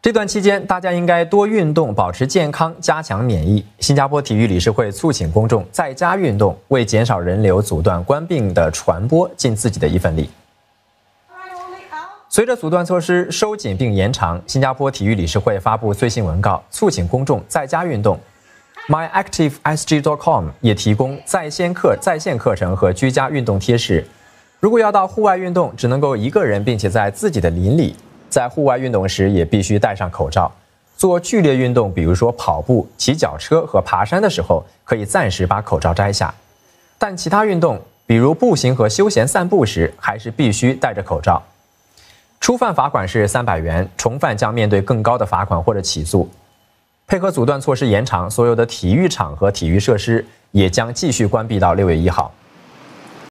这段期间，大家应该多运动，保持健康，加强免疫。新加坡体育理事会促请公众在家运动，为减少人流阻断官病的传播，尽自己的一份力。随着阻断措施收紧并延长，新加坡体育理事会发布最新文告，促请公众在家运动。MyActiveSG.com 也提供在线课、在线课程和居家运动贴士。如果要到户外运动，只能够一个人，并且在自己的邻里。在户外运动时也必须戴上口罩。做剧烈运动，比如说跑步、骑脚车和爬山的时候，可以暂时把口罩摘下。但其他运动，比如步行和休闲散步时，还是必须戴着口罩。初犯罚款是三百元，重犯将面对更高的罚款或者起诉。配合阻断措施延长，所有的体育场和体育设施也将继续关闭到六月一号。